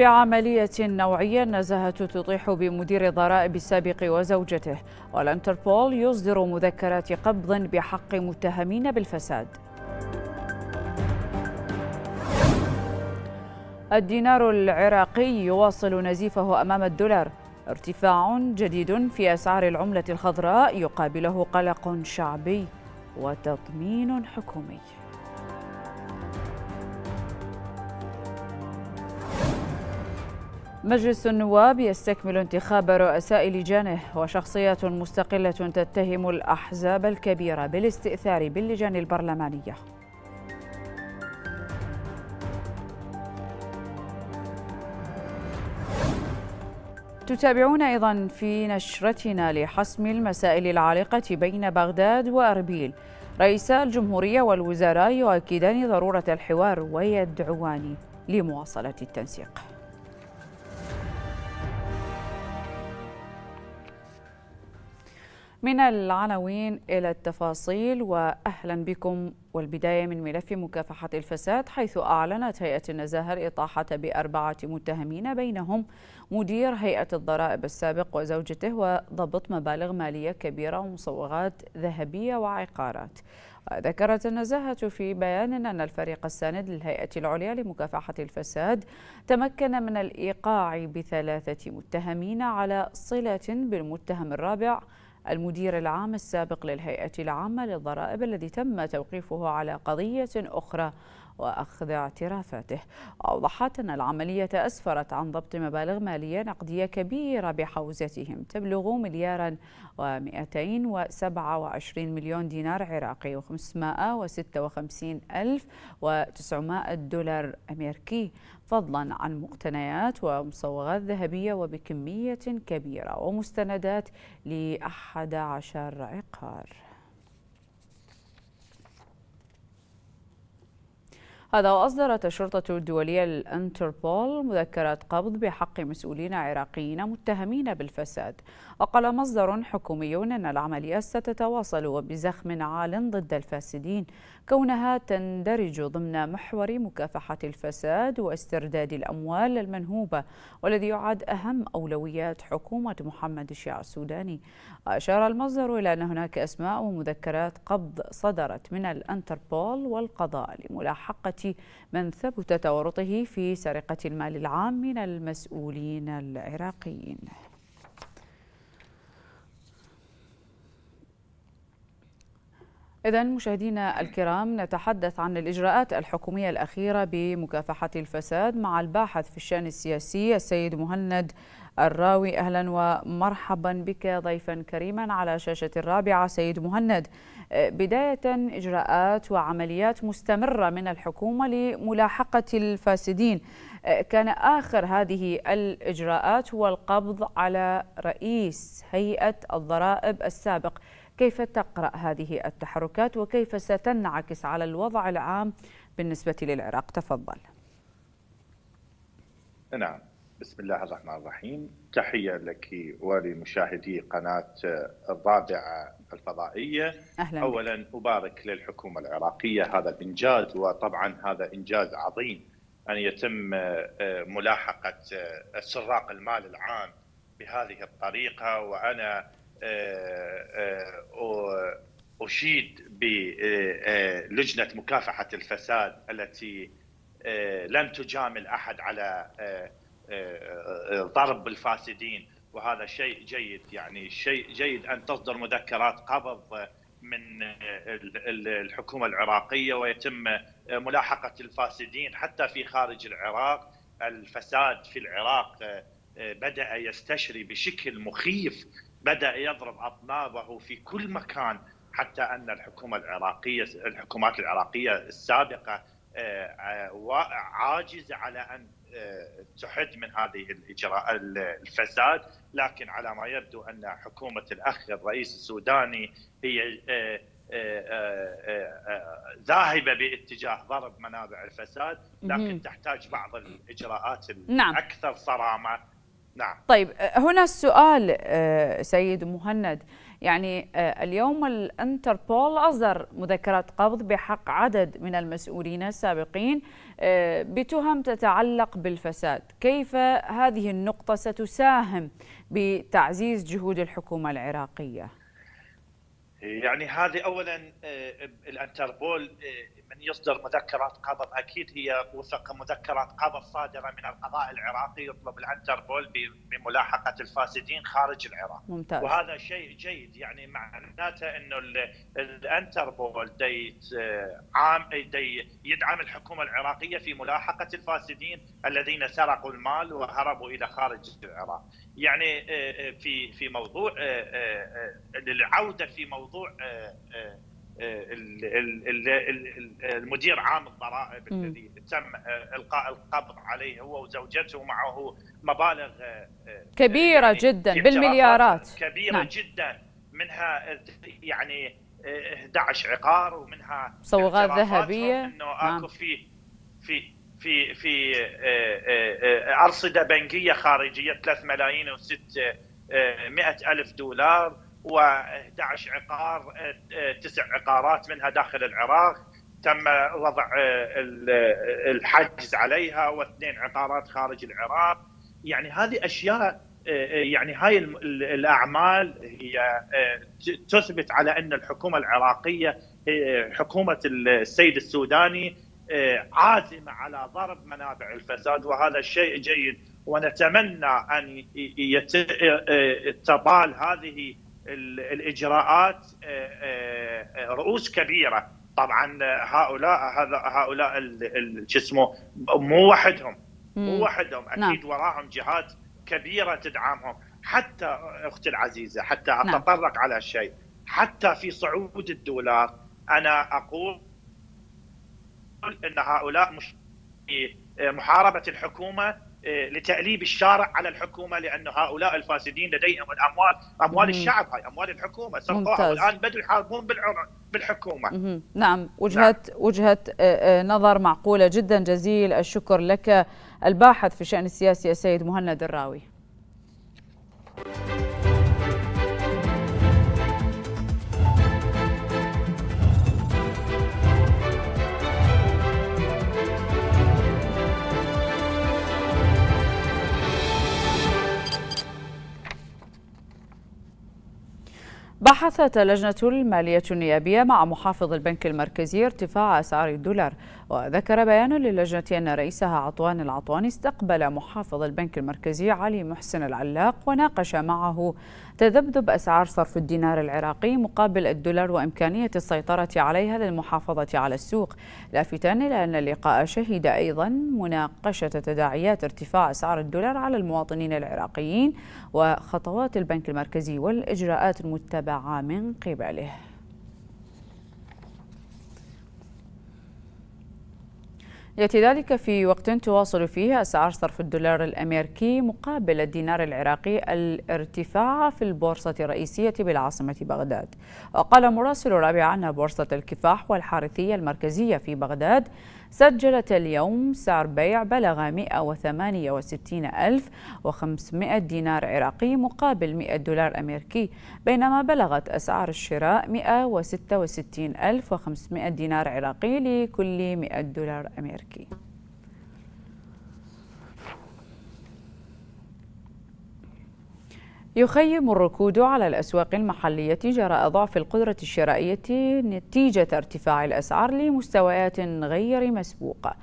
بعملية نوعية النزاهة تطيح بمدير الضرائب السابق وزوجته والانتربول يصدر مذكرات قبض بحق متهمين بالفساد الدينار العراقي يواصل نزيفه أمام الدولار ارتفاع جديد في أسعار العملة الخضراء يقابله قلق شعبي وتطمين حكومي مجلس النواب يستكمل انتخاب رؤساء لجانه وشخصيات مستقلة تتهم الأحزاب الكبيرة بالاستئثار باللجان البرلمانية تتابعون أيضا في نشرتنا لحسم المسائل العالقة بين بغداد وأربيل رئيس الجمهورية والوزراء يؤكدان ضرورة الحوار ويدعوان لمواصلة التنسيق من العناوين إلى التفاصيل وأهلا بكم والبداية من ملف مكافحة الفساد حيث أعلنت هيئة النزاهة الإطاحة بأربعة متهمين بينهم مدير هيئة الضرائب السابق وزوجته وضبط مبالغ مالية كبيرة ومصوغات ذهبية وعقارات ذكرت النزاهة في بيان أن الفريق الساند للهيئة العليا لمكافحة الفساد تمكن من الإيقاع بثلاثة متهمين على صلة بالمتهم الرابع المدير العام السابق للهيئة العامة للضرائب الذي تم توقيفه على قضية أخرى وأخذ اعترافاته أوضحت أن العملية أسفرت عن ضبط مبالغ مالية نقدية كبيرة بحوزتهم تبلغ مليارا و227 مليون دينار عراقي و556900 دولار أمريكي فضلا عن مقتنيات ومصوغات ذهبية وبكمية كبيرة ومستندات لأحد عشر عقار هذا وأصدرت الشرطة الدولية الانتربول مذكرة قبض بحق مسؤولين عراقيين متهمين بالفساد وقال مصدر حكومي أن العملية ستتواصل وبزخم عال ضد الفاسدين كونها تندرج ضمن محور مكافحة الفساد واسترداد الأموال المنهوبة والذي يعد أهم أولويات حكومة محمد الشيع السوداني أشار المصدر إلى أن هناك أسماء ومذكرات قبض صدرت من الأنتربول والقضاء لملاحقة من ثبت تورطه في سرقة المال العام من المسؤولين العراقيين إذا مشاهدينا الكرام نتحدث عن الإجراءات الحكومية الأخيرة بمكافحة الفساد مع الباحث في الشأن السياسي السيد مهند الراوي أهلا ومرحبا بك ضيفا كريما على شاشة الرابعة سيد مهند بداية إجراءات وعمليات مستمرة من الحكومة لملاحقة الفاسدين كان آخر هذه الإجراءات هو القبض على رئيس هيئة الضرائب السابق كيف تقرأ هذه التحركات وكيف ستنعكس على الوضع العام بالنسبة للعراق تفضل نعم بسم الله الرحمن الرحيم تحية لك ولمشاهدي قناة الرابعة الفضائية أهلا أولا أبارك للحكومة العراقية هذا الإنجاز وطبعا هذا إنجاز عظيم أن يتم آه، ملاحقة السراق آه، المال العام بهذه الطريقة وأنا آه، آه، اشيد بلجنه آه، مكافحه الفساد التي لم تجامل احد على ضرب الفاسدين وهذا شيء جيد يعني شيء جيد ان تصدر مذكرات قبض من الحكومه العراقيه ويتم ملاحقه الفاسدين حتى في خارج العراق الفساد في العراق بدا يستشري بشكل مخيف بدأ يضرب أطنابه في كل مكان حتى أن الحكومة العراقية الحكومات العراقية السابقة آه، آه، عاجزة على أن آه، تحد من هذه الإجراء الفساد لكن على ما يبدو أن حكومة الأخ الرئيس السوداني هي ذاهبة باتجاه ضرب منابع الفساد لكن تحتاج بعض الإجراءات نعم. الأكثر صرامة نعم طيب هنا السؤال آه، سيد مهند يعني آه، اليوم الانتربول اصدر مذكرات قبض بحق عدد من المسؤولين السابقين آه، بتهم تتعلق بالفساد، كيف هذه النقطه ستساهم بتعزيز جهود الحكومه العراقيه؟ يعني هذه اولا الانتربول من يصدر مذكرات قبض أكيد هي وفق مذكرات قبض صادرة من القضاء العراقي يطلب الأنتربول بملاحقة الفاسدين خارج العراق ممتاز. وهذا شيء جيد يعني معناته أنه الأنتربول دي عام دي يدعم الحكومة العراقية في ملاحقة الفاسدين الذين سرقوا المال وهربوا إلى خارج العراق يعني آه، آه، في في موضوع آه، العودة في موضوع آه، المدير عام الضرائب الذي تم آه، القاء القبض عليه هو وزوجته معه مبالغ آه، كبيره يعني جدا بالمليارات كبيره نعم. جدا منها يعني 11 عقار ومنها صوغات ذهبيه انه نعم. اكو نعم. في في في في ارصده بنكيه خارجيه 3 ملايين و600 الف دولار و11 عقار تسع عقارات منها داخل العراق تم وضع الحجز عليها واثنين عقارات خارج العراق يعني هذه اشياء يعني هاي الاعمال هي تثبت على ان الحكومه العراقيه حكومه السيد السوداني عازمه على ضرب منابع الفساد وهذا شيء جيد ونتمنى ان تبال هذه الاجراءات آه، آه، رؤوس كبيره طبعا آه، هؤلاء هذا هؤلاء شو اسمه مو وحدهم مو وحدهم اكيد نعم. وراهم جهات كبيره تدعمهم حتى اختي العزيزه حتى نعم. اتطرق على شيء حتى في صعود الدولار انا اقول ان هؤلاء مش إيه، محاربه الحكومه آه، لتأليب الشارع على الحكومه لأن هؤلاء الفاسدين لديهم الاموال اموال مم. الشعب هاي اموال الحكومه سرقوها والان بدوا يحاربون بالحكومه مم. نعم وجهه نعم. وجهه آه، آه، نظر معقوله جدا جزيل الشكر لك الباحث في الشان السياسي السيد مهند الراوي بحثت اللجنة المالية النيابية مع محافظ البنك المركزي ارتفاع أسعار الدولار وذكر بيان للجنة أن رئيسها عطوان العطواني استقبل محافظ البنك المركزي علي محسن العلاق وناقش معه تذبذب أسعار صرف الدينار العراقي مقابل الدولار وإمكانية السيطرة عليها للمحافظة على السوق لافتا إلى أن اللقاء شهد أيضا مناقشة تداعيات ارتفاع أسعار الدولار على المواطنين العراقيين وخطوات البنك المركزي والإجراءات المتبعة من قبله يأتي ذلك في وقت تواصل فيه أسعار صرف الدولار الأمريكي مقابل الدينار العراقي الارتفاع في البورصة الرئيسية بالعاصمة بغداد وقال مراسل رابع أن بورصة الكفاح والحارثية المركزية في بغداد سجلت اليوم سعر بيع بلغ 168500 دينار عراقي مقابل 100 دولار أمريكي بينما بلغت أسعار الشراء 166500 دينار عراقي لكل 100 دولار أمريكي يخيم الركود على الأسواق المحلية جراء ضعف القدرة الشرائية نتيجة ارتفاع الأسعار لمستويات غير مسبوقة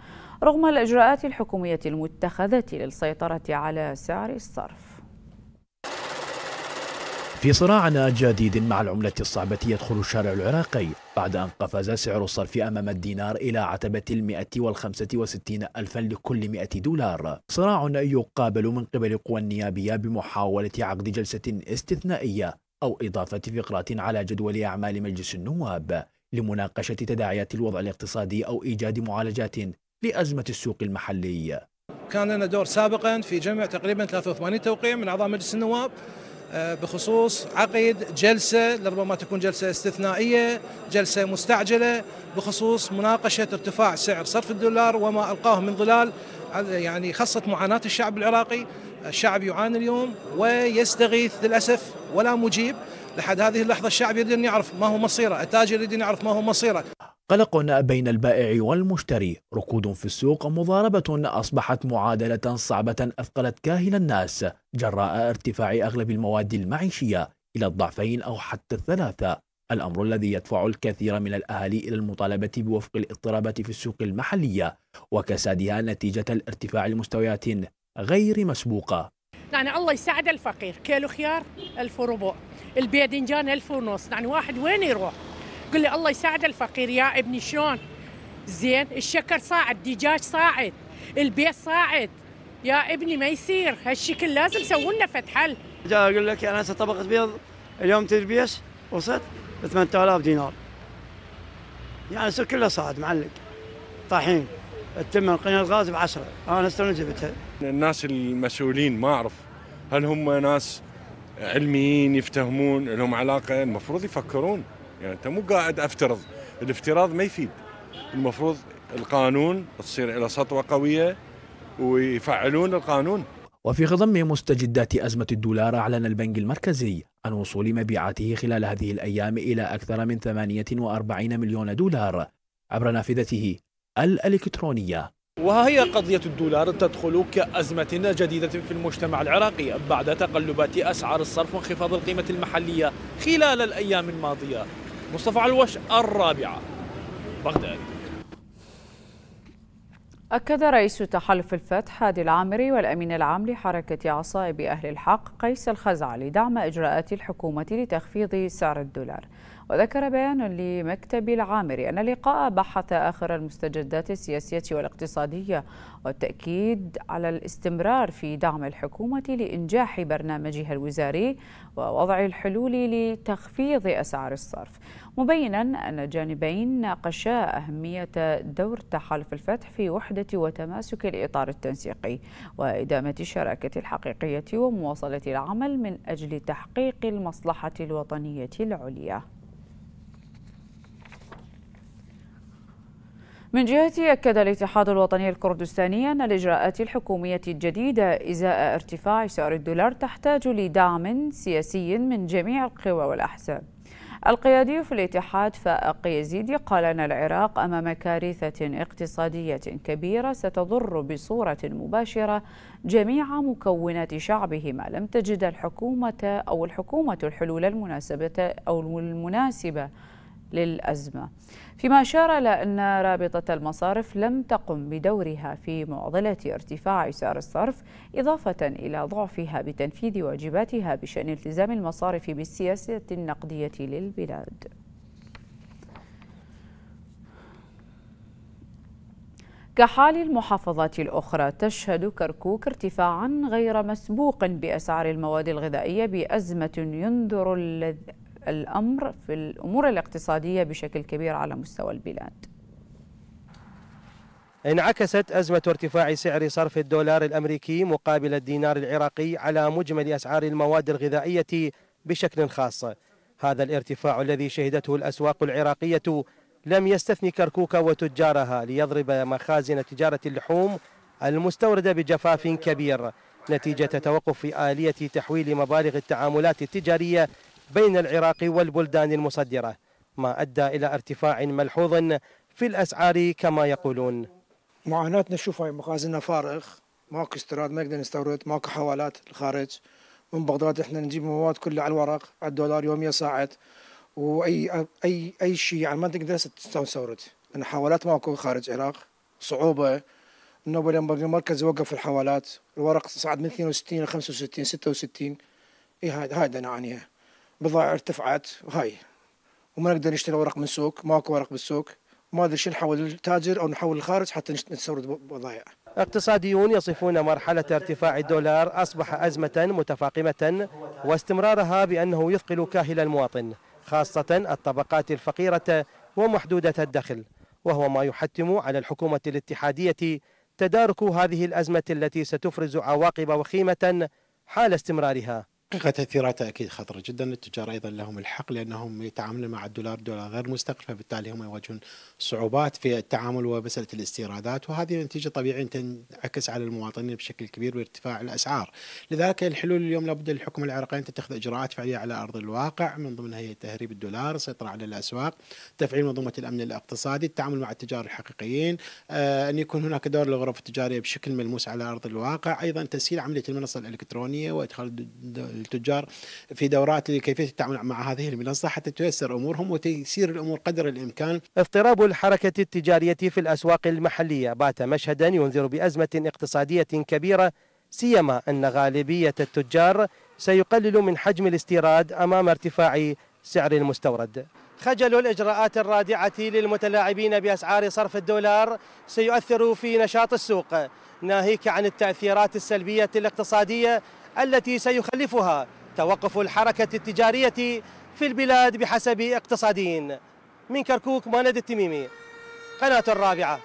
رغم الإجراءات الحكومية المتخذة للسيطرة على سعر الصرف في صراعنا جديد مع العملة الصعبة يدخل الشارع العراقي بعد أن قفز سعر الصرف أمام الدينار إلى عتبة المائة والخمسة وستين ألفا لكل مائة دولار صراع يقابل من قبل قوى النيابية بمحاولة عقد جلسة استثنائية أو إضافة فقرات على جدول أعمال مجلس النواب لمناقشة تداعيات الوضع الاقتصادي أو إيجاد معالجات لأزمة السوق المحلي كان لنا دور سابقا في جمع تقريبا 83 توقيع من أعضاء مجلس النواب آه، بخصوص عقد جلسة لربما تكون جلسة استثنائية جلسة مستعجلة بخصوص مناقشة ارتفاع سعر صرف الدولار وما ألقاه من ظلال يعني خاصة معاناة الشعب العراقي الشعب يعاني اليوم ويستغيث للأسف ولا مجيب لحد هذه اللحظة الشعب يريد أن يعرف ما هو مصيره التاجر يريد أن يعرف ما هو مصيره قلق بين البائع والمشتري ركود في السوق مضاربة أصبحت معادلة صعبة أثقلت كاهل الناس جراء ارتفاع أغلب المواد المعيشية إلى الضعفين أو حتى الثلاثة الأمر الذي يدفع الكثير من الأهالي إلى المطالبة بوفق الاضطرابات في السوق المحلية وكسادها نتيجة الارتفاع لمستويات غير مسبوقة يعني الله يساعد الفقير كيلو خيار ألف وربع الباذنجان ألف ونص يعني واحد وين يروح قل لي الله يساعد الفقير يا ابني شلون زين الشكر صاعد الدجاج صاعد البيت صاعد يا ابني ما يصير هالشكل لازم سووا لنا فتح حل جاي اقول لك انا هسه طبقه بيض اليوم تلبيس وصلت ب 8000 دينار يعني صار كله صاعد معلق طاحين التمن قناه الغاز ب 10 انا هسه جبتها الناس المسؤولين ما اعرف هل هم ناس علميين يفتهمون لهم علاقه المفروض يفكرون يعني انت مو قاعد افترض الافتراض ما يفيد المفروض القانون تصير الى سطوه قويه ويفعلون القانون وفي خضم مستجدات أزمة الدولار أعلن البنك المركزي عن وصول مبيعاته خلال هذه الأيام إلى أكثر من 48 مليون دولار عبر نافذته الإلكترونية وها هي قضية الدولار تدخل كأزمة جديدة في المجتمع العراقي بعد تقلبات أسعار الصرف وانخفاض القيمة المحلية خلال الأيام الماضية مصطفى علوش الرابعة بغداد أكد رئيس تحالف الفتح هادي العامري والأمين العام لحركة عصائب أهل الحق قيس الخزعلي دعم إجراءات الحكومة لتخفيض سعر الدولار وذكر بيان لمكتب العامري أن اللقاء بحث آخر المستجدات السياسية والاقتصادية والتأكيد على الاستمرار في دعم الحكومة لإنجاح برنامجها الوزاري ووضع الحلول لتخفيض أسعار الصرف مبينا أن الجانبين ناقشا أهمية دور تحالف الفتح في وحدة وتماسك الإطار التنسيقي وإدامة الشراكة الحقيقية ومواصلة العمل من أجل تحقيق المصلحة الوطنية العليا من جهته أكد الاتحاد الوطني الكردستاني أن الإجراءات الحكومية الجديدة إزاء ارتفاع سعر الدولار تحتاج لدعم سياسي من جميع القوى والأحزاب القيادي في الاتحاد فائق يزيدي قال أن العراق أمام كارثة اقتصادية كبيرة ستضر بصورة مباشرة جميع مكونات شعبه ما لم تجد الحكومة أو الحكومة الحلول المناسبة أو المناسبة للأزمة فيما أشار إلى أن رابطة المصارف لم تقم بدورها في معضلة ارتفاع سعر الصرف إضافة إلى ضعفها بتنفيذ واجباتها بشأن التزام المصارف بالسياسة النقدية للبلاد كحال المحافظات الأخرى تشهد كركوك ارتفاعا غير مسبوق بأسعار المواد الغذائية بأزمة ينذر الأمر في الأمور الاقتصادية بشكل كبير على مستوى البلاد انعكست أزمة ارتفاع سعر صرف الدولار الأمريكي مقابل الدينار العراقي على مجمل أسعار المواد الغذائية بشكل خاص هذا الارتفاع الذي شهدته الأسواق العراقية لم يستثني كركوك وتجارها ليضرب مخازن تجارة اللحوم المستوردة بجفاف كبير نتيجة توقف آلية تحويل مبالغ التعاملات التجارية بين العراق والبلدان المصدرة ما أدى إلى ارتفاع ملحوظ في الأسعار كما يقولون معاناتنا نشوفها مخازننا فارغ ماكو استيراد ما نقدر نستورد ماكو حوالات الخارج من بغداد احنا نجيب مواد كلها على الورق على الدولار يوميا صاعد واي اي اي شيء يعني ما تقدر تستورد لان حوالات ماكو خارج العراق صعوبه النوبل المركز وقف الحوالات الورق صعد من 62 ل 65 66 اي هاي هاي نعانيها بضائع ارتفعت وهاي وما نقدر نشتري ورق من السوق ماكو ورق بالسوق ما ادري شو نحول للتاجر او نحول للخارج حتى نستورد بضائع اقتصاديون يصفون مرحلة ارتفاع الدولار أصبح أزمة متفاقمة واستمرارها بأنه يثقل كاهل المواطن خاصة الطبقات الفقيرة ومحدودة الدخل وهو ما يحتم على الحكومة الاتحادية تدارك هذه الأزمة التي ستفرز عواقب وخيمة حال استمرارها حقيقة تأثيراتها أكيد خطرة جدا التجار أيضا لهم الحق لأنهم يتعاملون مع الدولار دولار غير مستقل فبالتالي هم يواجهون صعوبات في التعامل ومسألة الاستيرادات وهذه نتيجة طبيعية تنعكس على المواطنين بشكل كبير وارتفاع الأسعار لذلك الحلول اليوم لابد للحكومة العراقية أن تتخذ إجراءات فعلية على أرض الواقع من ضمنها هي تهريب الدولار السيطرة على الأسواق تفعيل منظومة الأمن الاقتصادي التعامل مع التجار الحقيقيين آه، أن يكون هناك دور للغرف التجارية بشكل ملموس على أرض الواقع أيضا تسهيل عملية المنصة الإلكترونية وإدخال التجار في دورات لكيفيه التعامل مع هذه المنصه حتى تيسر امورهم وتيسير الامور قدر الامكان. اضطراب الحركه التجاريه في الاسواق المحليه بات مشهدا ينذر بازمه اقتصاديه كبيره سيما ان غالبيه التجار سيقلل من حجم الاستيراد امام ارتفاع سعر المستورد. خجل الإجراءات الرادعة للمتلاعبين بأسعار صرف الدولار سيؤثر في نشاط السوق ناهيك عن التأثيرات السلبية الاقتصادية التي سيخلفها توقف الحركة التجارية في البلاد بحسب اقتصاديين من كركوك ماند التميمي قناة الرابعة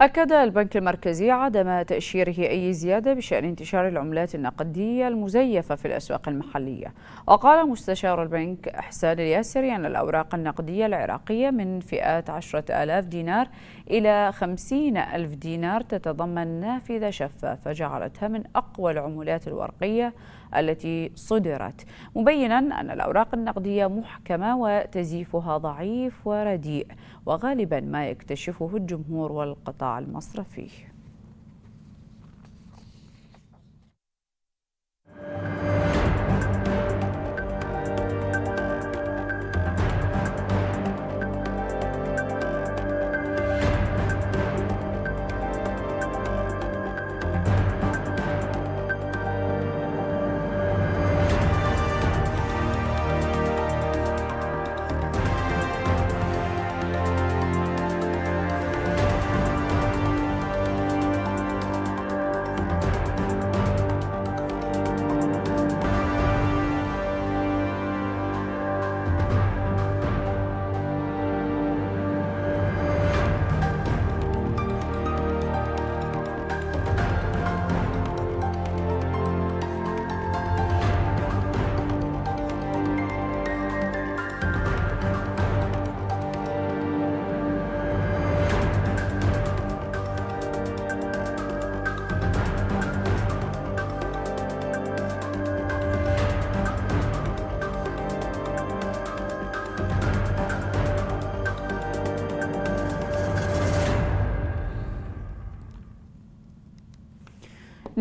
أكد البنك المركزي عدم تأشيره أي زيادة بشأن انتشار العملات النقدية المزيفة في الأسواق المحلية وقال مستشار البنك إحسان الياسري أن الأوراق النقدية العراقية من فئات 10000 دينار إلى 50000 دينار تتضمن نافذة شفافة جعلتها من أقوى العملات الورقية التي صدرت مبينا أن الأوراق النقدية محكمة وتزييفها ضعيف ورديء وغالبا ما يكتشفه الجمهور والقطاع المصرفي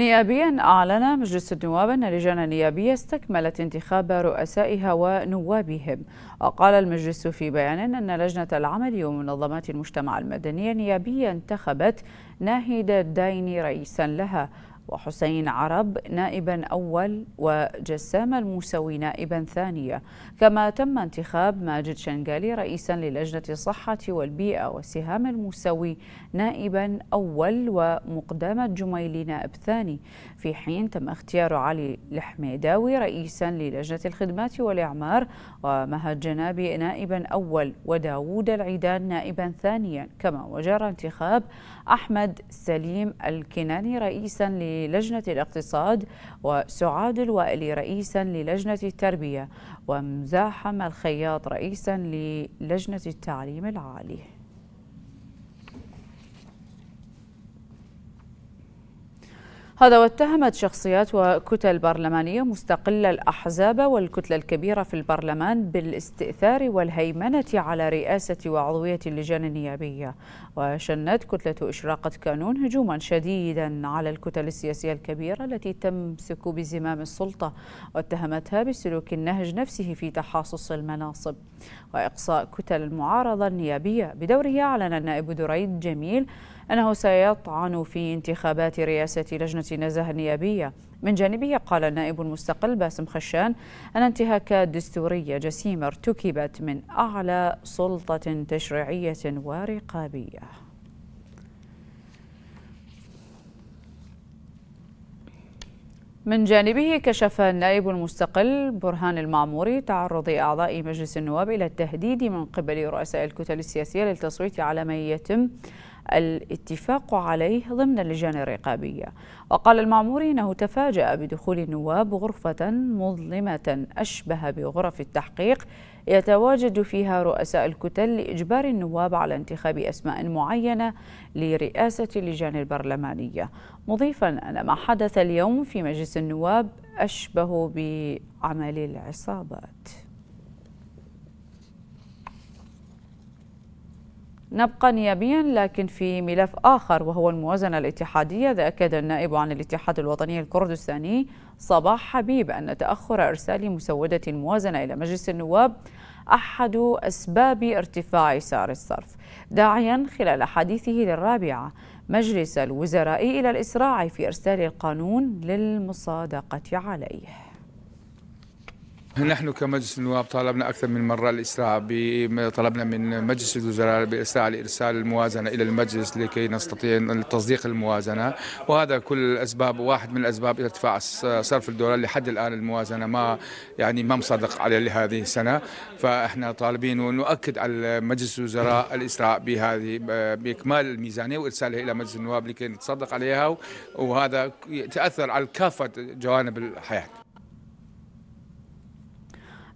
نيابيا أعلن مجلس النواب أن اللجان النيابية استكملت انتخاب رؤسائها ونوابهم وقال المجلس في بيان أن لجنة العمل ومنظمات المجتمع المدني النيابية انتخبت ناهد الدين رئيسا لها وحسين عرب نائبا أول وجسام الموسوي نائبا ثانية كما تم انتخاب ماجد شنغالي رئيسا للجنة الصحة والبيئة وسهام الموسوي نائبا أول ومقدام الجميلي نائب ثاني في حين تم اختيار علي الحميداوي رئيسا للجنة الخدمات والإعمار ومهد جنابي نائبا أول وداوود العيدان نائبا ثانيا كما وجرى انتخاب أحمد سليم الكناني رئيسا للجنة الاقتصاد وسعاد الوائلي رئيسا للجنة التربية ومزاحم الخياط رئيسا للجنة التعليم العالي هذا واتهمت شخصيات وكتل برلمانية مستقلة الأحزاب والكتلة الكبيرة في البرلمان بالاستئثار والهيمنة على رئاسة وعضوية اللجان النيابية وشنت كتلة إشراقة كانون هجوما شديدا على الكتل السياسية الكبيرة التي تمسك بزمام السلطة واتهمتها بسلوك النهج نفسه في تحاصص المناصب وإقصاء كتل المعارضة النيابية بدوره أعلن النائب دريد جميل أنه سيطعن في انتخابات رئاسة لجنة النزاهة النيابية من جانبه قال النائب المستقل باسم خشان أن انتهاكات دستورية جسيمة ارتكبت من أعلى سلطة تشريعية ورقابية من جانبه كشف النائب المستقل برهان المعموري تعرض أعضاء مجلس النواب إلى التهديد من قبل رؤساء الكتل السياسية للتصويت على ما يتم الاتفاق عليه ضمن اللجان الرقابية وقال المعموري أنه تفاجأ بدخول النواب غرفة مظلمة أشبه بغرف التحقيق يتواجد فيها رؤساء الكتل لإجبار النواب على انتخاب أسماء معينة لرئاسة اللجان البرلمانية مضيفا أن ما حدث اليوم في مجلس النواب أشبه بعمل العصابات نبقى نيابيا لكن في ملف آخر وهو الموازنة الاتحادية ذا أكد النائب عن الاتحاد الوطني الكردستاني صباح حبيب أن تأخر إرسال مسودة الموازنة إلى مجلس النواب أحد أسباب ارتفاع سعر الصرف داعيا خلال حديثه للرابعة مجلس الوزراء إلى الإسراع في إرسال القانون للمصادقة عليه نحن كمجلس النواب طالبنا اكثر من مره الاسراع طلبنا من مجلس الوزراء بالاسراع لارسال الموازنه الى المجلس لكي نستطيع تصديق الموازنه وهذا كل الاسباب واحد من الاسباب ارتفاع صرف الدولار لحد الان الموازنه ما يعني ما مصدق عليه لهذه السنه فاحنا طالبين ونؤكد على مجلس الوزراء الاسراع بهذه باكمال الميزانيه وارسالها الى مجلس النواب لكي نتصدق عليها وهذا يتاثر على كافه جوانب الحياه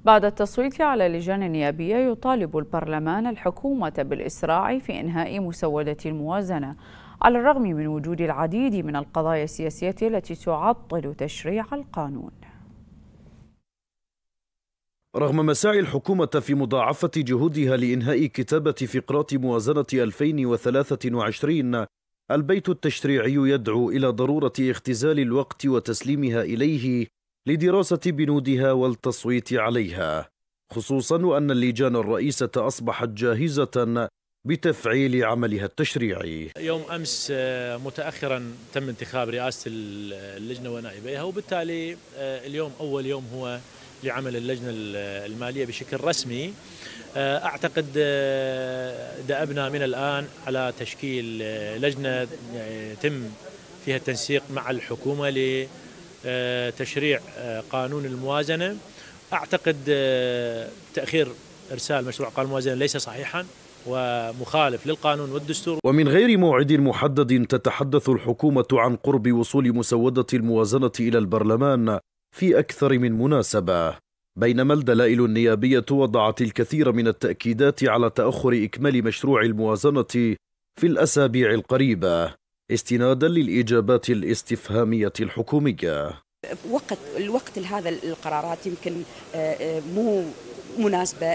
بعد التصويت على لجان نيابية يطالب البرلمان الحكومة بالإسراع في إنهاء مسودة الموازنة على الرغم من وجود العديد من القضايا السياسية التي تعطل تشريع القانون رغم مساعي الحكومة في مضاعفة جهودها لإنهاء كتابة فقرات موازنة 2023 البيت التشريعي يدعو إلى ضرورة اختزال الوقت وتسليمها إليه لدراسة بنودها والتصويت عليها خصوصا وأن اللجان الرئيسة أصبحت جاهزة بتفعيل عملها التشريعي يوم أمس آه، متأخرا تم انتخاب رئاسة اللجنة ونائبيها وبالتالي آه، اليوم أول يوم هو لعمل اللجنة المالية بشكل رسمي آه، أعتقد دأبنا من الآن على تشكيل لجنة يتم فيها التنسيق مع الحكومة آه، تشريع آه، قانون الموازنة أعتقد آه، تأخير إرسال مشروع قانون الموازنة ليس صحيحا ومخالف للقانون والدستور ومن غير موعد محدد تتحدث الحكومة عن قرب وصول مسودة الموازنة إلى البرلمان في أكثر من مناسبة بينما الدلائل النيابية وضعت الكثير من التأكيدات على تأخر إكمال مشروع الموازنة في الأسابيع القريبة استنادا للإجابات الاستفهامية الحكومية وقت الوقت لهذا القرارات يمكن آه، آه، مو مناسبه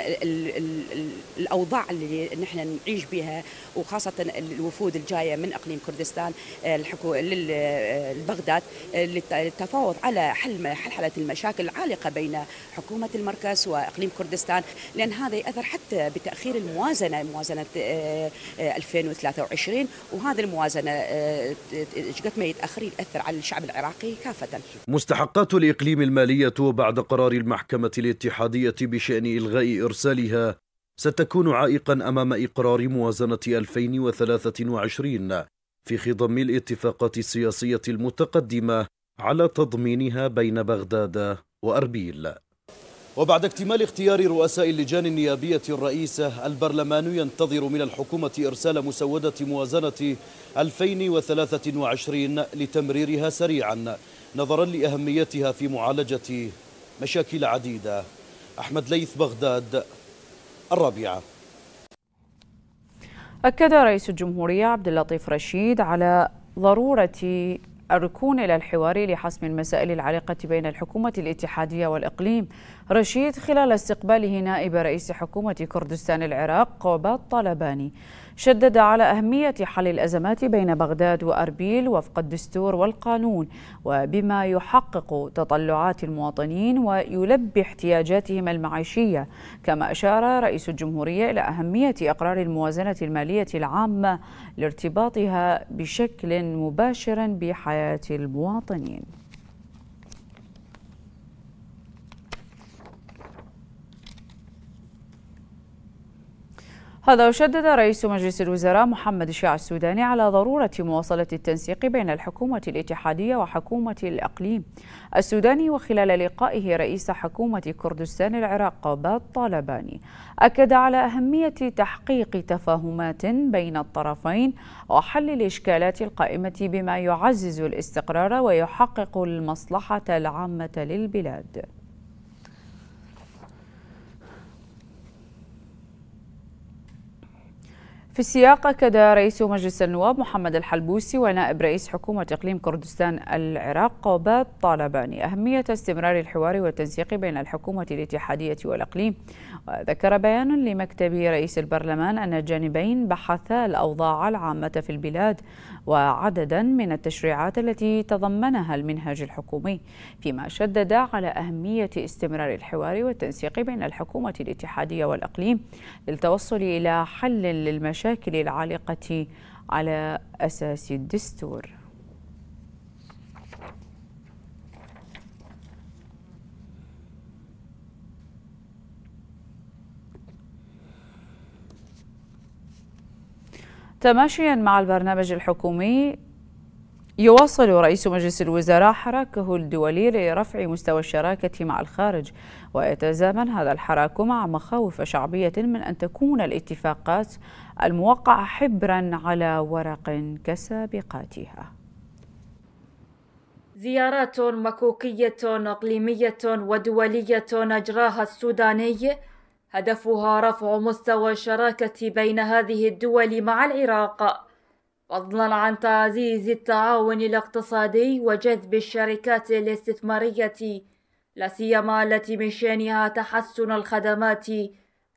الاوضاع اللي نحن نعيش بها وخاصه الوفود الجايه من اقليم كردستان آه، آه، لبغداد آه، للتفاوض على حل حلحله المشاكل العالقه بين حكومه المركز واقليم كردستان لان هذا ياثر حتى بتاخير الموازنه موازنه 2023 وهذا الموازنه قد ما يتاخر ياثر على الشعب العراقي كافه مستحقات الاقليم الماليه بعد قرار المحكمه الاتحاديه بشان إلغاء إرسالها ستكون عائقا أمام إقرار موازنة 2023 في خضم الاتفاقات السياسية المتقدمة على تضمينها بين بغداد وأربيل وبعد اكتمال اختيار رؤساء اللجان النيابية الرئيسة البرلمان ينتظر من الحكومة إرسال مسودة موازنة 2023 لتمريرها سريعا نظرا لأهميتها في معالجة مشاكل عديدة أحمد ليث بغداد الرابعة أكد رئيس الجمهورية عبد اللطيف رشيد على ضرورة الركون إلى الحوار لحسم المسائل العالقة بين الحكومة الاتحادية والإقليم رشيد خلال استقباله نائب رئيس حكومة كردستان العراق قوبات طالباني شدد على أهمية حل الأزمات بين بغداد وأربيل وفق الدستور والقانون وبما يحقق تطلعات المواطنين ويلبي احتياجاتهم المعيشية كما أشار رئيس الجمهورية إلى أهمية إقرار الموازنة المالية العامة لارتباطها بشكل مباشر بحياة المواطنين هذا وشدد رئيس مجلس الوزراء محمد الشيع السوداني على ضرورة مواصلة التنسيق بين الحكومة الاتحادية وحكومة الإقليم السوداني وخلال لقائه رئيس حكومة كردستان العراق باد طالباني أكد على أهمية تحقيق تفاهمات بين الطرفين وحل الإشكالات القائمة بما يعزز الاستقرار ويحقق المصلحة العامة للبلاد في السياق أكد رئيس مجلس النواب محمد الحلبوسي ونائب رئيس حكومة إقليم كردستان العراق قباد طالباني أهمية استمرار الحوار والتنسيق بين الحكومة الاتحادية والإقليم وذكر بيان لمكتب رئيس البرلمان أن الجانبين بحثا الأوضاع العامة في البلاد وعددا من التشريعات التي تضمنها المنهاج الحكومي فيما شدد على أهمية استمرار الحوار والتنسيق بين الحكومة الاتحادية والإقليم للتوصل إلى حل للمشاكل المشاكل العالقة على أساس الدستور تماشيا مع البرنامج الحكومي يواصل رئيس مجلس الوزراء حراكه الدولي لرفع مستوى الشراكة مع الخارج ويتزامن هذا الحراك مع مخاوف شعبية من أن تكون الاتفاقات الموقعة حبرا على ورق كسابقاتها زيارات مكوكية إقليمية ودولية أجراها السوداني هدفها رفع مستوى الشراكة بين هذه الدول مع العراق فضلا عن تعزيز التعاون الاقتصادي وجذب الشركات الاستثمارية لا سيما التي من شأنها تحسن الخدمات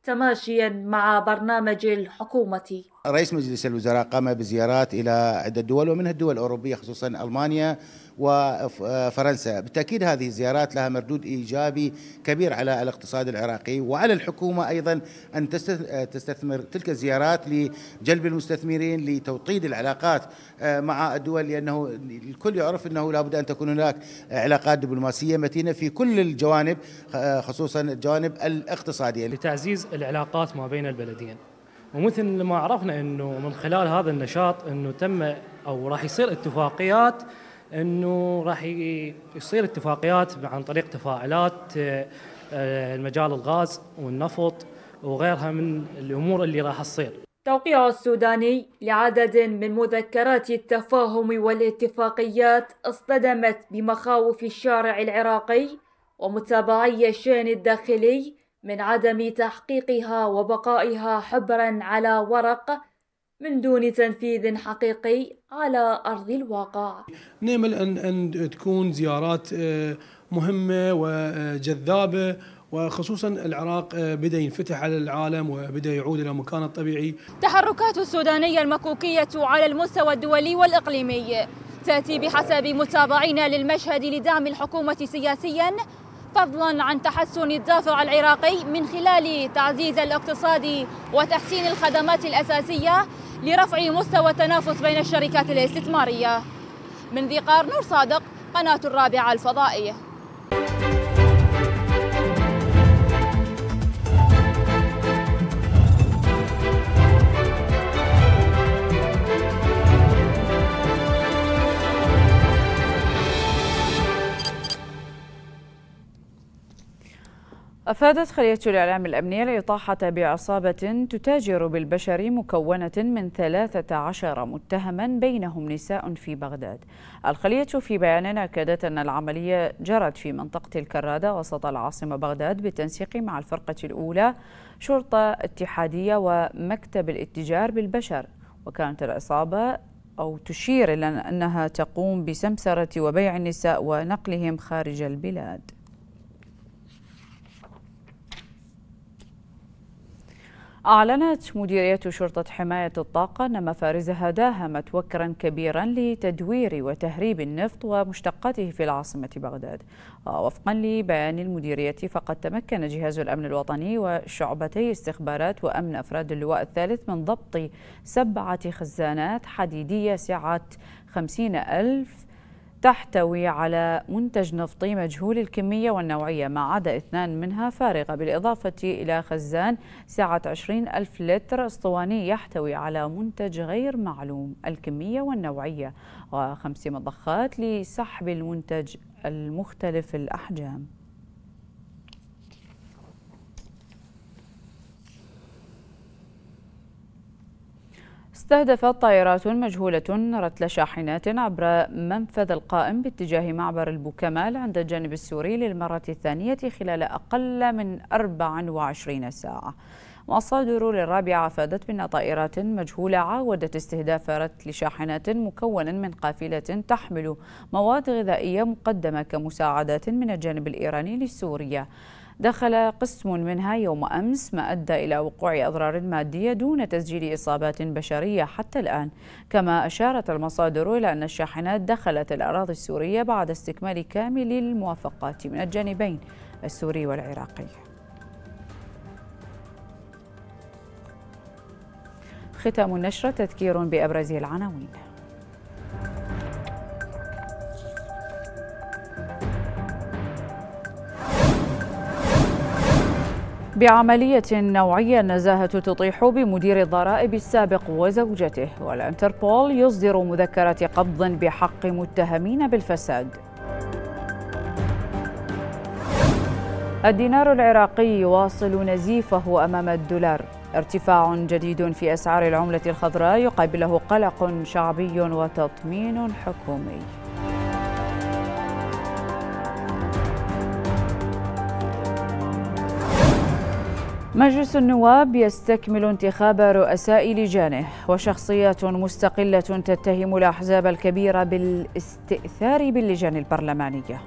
تماشيا مع برنامج الحكومة رئيس مجلس الوزراء قام بزيارات إلى عدة دول ومنها الدول الأوروبية خصوصا ألمانيا وفرنسا بالتأكيد هذه الزيارات لها مردود إيجابي كبير على الاقتصاد العراقي وعلى الحكومة أيضا أن تستثمر تلك الزيارات لجلب المستثمرين لتوطيد العلاقات آه، مع الدول لأنه الكل يعرف أنه لابد أن تكون هناك علاقات دبلوماسية متينة في كل الجوانب خصوصا الجوانب الاقتصادية لتعزيز العلاقات ما بين البلدين ومثل ما عرفنا انه من خلال هذا النشاط انه تم او راح يصير اتفاقيات انه راح يصير اتفاقيات عن طريق تفاعلات آه، المجال الغاز والنفط وغيرها من الامور اللي راح تصير. توقيع السوداني لعدد من مذكرات التفاهم والاتفاقيات اصطدمت بمخاوف الشارع العراقي ومتابعي الشان الداخلي من عدم تحقيقها وبقائها حبرا على ورق من دون تنفيذ حقيقي على أرض الواقع نأمل نعم، أن, أن تكون زيارات آه، مهمة وجذابة وخصوصا العراق آه، بدا ينفتح على العالم وبدا يعود الى مكانه الطبيعي. تحركات السودانيه المكوكيه على المستوى الدولي والاقليمي تاتي بحسب متابعينا للمشهد لدعم الحكومه سياسيا فضلا عن تحسن الدافع العراقي من خلال تعزيز الاقتصاد وتحسين الخدمات الأساسية لرفع مستوى التنافس بين الشركات الاستثمارية من ذي قار نور صادق قناة الرابعة الفضائية أفادت خلية الإعلام الأمنية الإطاحة بعصابة تتاجر بالبشر مكونة من 13 متهما بينهم نساء في بغداد الخلية في بيان أكدت أن العملية جرت في منطقة الكرادة وسط العاصمة بغداد بالتنسيق مع الفرقة الأولى شرطة اتحادية ومكتب الاتجار بالبشر وكانت العصابة أو تشير إلى أنها تقوم بسمسرة وبيع النساء ونقلهم خارج البلاد أعلنت مديرية شرطة حماية الطاقة أن مفارزها داهمت وكرا كبيرا لتدوير وتهريب النفط ومشتقاته في العاصمة بغداد وفقا لبيان المديرية فقد تمكن جهاز الأمن الوطني وشعبتي استخبارات وأمن أفراد اللواء الثالث من ضبط سبعة خزانات حديدية سعة خمسين ألف تحتوي على منتج نفطي مجهول الكمية والنوعية ما عدا اثنان منها فارغة بالإضافة إلى خزان سعة 20 ألف لتر اسطواني يحتوي على منتج غير معلوم الكمية والنوعية وخمس مضخات لسحب المنتج المختلف الأحجام استهدفت طائرات مجهولة رتل شاحنات عبر منفذ القائم باتجاه معبر البوكمال عند الجانب السوري للمرة الثانية خلال أقل من 24 ساعة مصادر للرابعة أفادت بأن طائرات مجهولة عاودت استهداف رتل شاحنات مكون من قافلة تحمل مواد غذائية مقدمة كمساعدات من الجانب الإيراني لسوريا دخل قسم منها يوم أمس ما أدى إلى وقوع أضرار مادية دون تسجيل إصابات بشرية حتى الآن كما أشارت المصادر إلى أن الشاحنات دخلت الأراضي السورية بعد استكمال كامل الموافقات من الجانبين السوري والعراقي ختام النشرة تذكير بأبرز العناوين بعملية نوعية النزاهة تطيح بمدير الضرائب السابق وزوجته والانتربول يصدر مذكرة قبض بحق متهمين بالفساد الدينار العراقي يواصل نزيفه أمام الدولار ارتفاع جديد في أسعار العملة الخضراء يقابله قلق شعبي وتطمين حكومي مجلس النواب يستكمل انتخاب رؤساء لجانه وشخصيات مستقلة تتهم الأحزاب الكبيرة بالاستئثار باللجان البرلمانية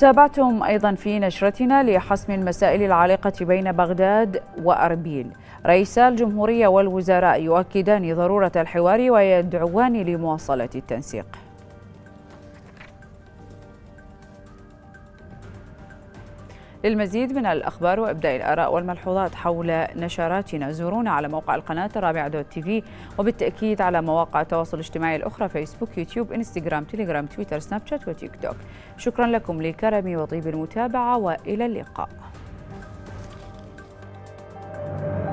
تابعتم أيضا في نشرتنا لحسم المسائل العالقة بين بغداد وأربيل رئيسا الجمهورية والوزراء يؤكدان ضرورة الحوار ويدعوان لمواصلة التنسيق للمزيد من الأخبار وإبداء الآراء والملحوظات حول نشراتنا زورونا على موقع القناة الرابعة دوت تي في وبالتأكيد على مواقع التواصل الاجتماعي الأخرى فيسبوك يوتيوب إنستغرام تيليجرام تويتر سناب شات وتيك توك شكرا لكم لكرم وطيب المتابعة وإلى اللقاء